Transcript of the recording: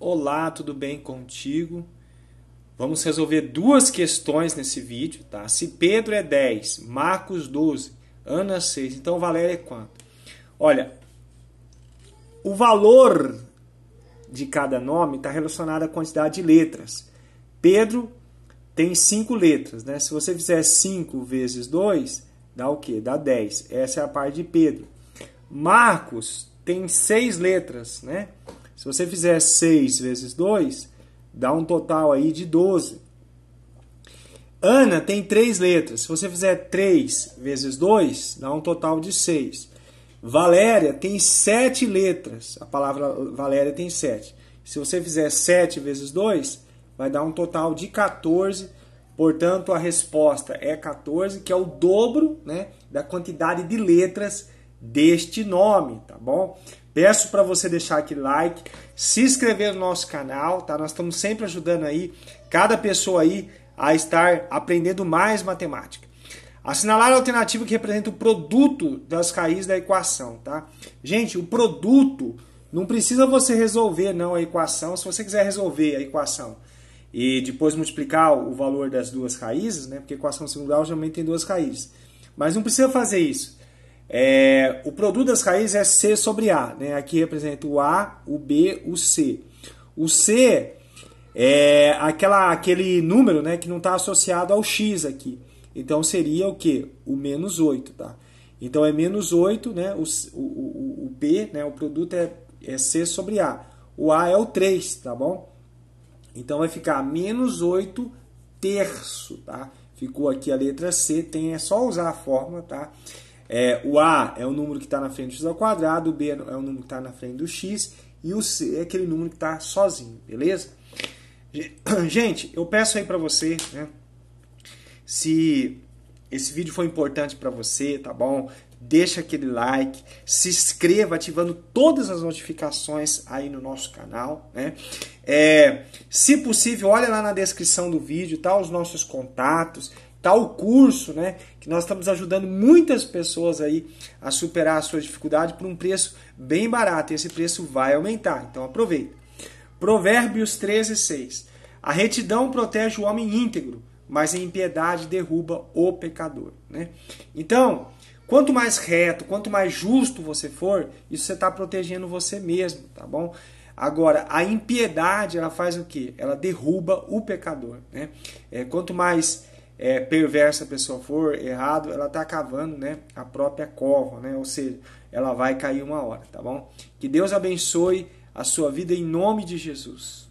Olá, tudo bem contigo? Vamos resolver duas questões nesse vídeo, tá? Se Pedro é 10, Marcos 12, Ana 6, então Valéria é quanto? Olha, o valor de cada nome está relacionado à quantidade de letras. Pedro tem 5 letras, né? Se você fizer 5 vezes 2, dá o quê? Dá 10. Essa é a parte de Pedro. Marcos tem 6 letras, né? Se você fizer 6 vezes 2, dá um total aí de 12. Ana tem três letras. Se você fizer 3 vezes 2, dá um total de 6. Valéria tem sete letras. A palavra Valéria tem sete. Se você fizer 7 vezes 2, vai dar um total de 14. Portanto, a resposta é 14, que é o dobro né, da quantidade de letras que deste nome, tá bom? Peço para você deixar aquele like, se inscrever no nosso canal, tá? Nós estamos sempre ajudando aí cada pessoa aí a estar aprendendo mais matemática. Assinalar a alternativa que representa o produto das raízes da equação, tá? Gente, o produto não precisa você resolver não a equação, se você quiser resolver a equação e depois multiplicar o valor das duas raízes, né? Porque equação segundo grau geralmente tem duas raízes. Mas não precisa fazer isso. É, o produto das raízes é C sobre A, né? Aqui representa o A, o B, o C. O C é aquela, aquele número né, que não está associado ao x aqui. Então seria o que? O menos 8. Tá? Então é menos 8, né? O, o, o B, né? o produto é, é C sobre A. O A é o 3, tá bom? Então vai ficar menos 8 terço, tá? Ficou aqui a letra C, tem, é só usar a forma, tá? É, o A é o número que está na frente do x ao quadrado, o B é o número que está na frente do x e o C é aquele número que está sozinho, beleza? Gente, eu peço aí para você, né, se esse vídeo foi importante para você, tá bom? Deixa aquele like, se inscreva ativando todas as notificações aí no nosso canal, né? É, se possível, olha lá na descrição do vídeo, tá? Os nossos contatos, tal curso, né? Que nós estamos ajudando muitas pessoas aí a superar a sua dificuldade por um preço bem barato. E esse preço vai aumentar, então aproveita. Provérbios 13, 6. A retidão protege o homem íntegro, mas a impiedade derruba o pecador. Né? Então, quanto mais reto, quanto mais justo você for, isso você está protegendo você mesmo, tá bom? Agora, a impiedade, ela faz o quê? Ela derruba o pecador. Né? É, quanto mais é, perversa a pessoa for, errado, ela está cavando né, a própria cova, né? ou seja, ela vai cair uma hora, tá bom? Que Deus abençoe a sua vida em nome de Jesus.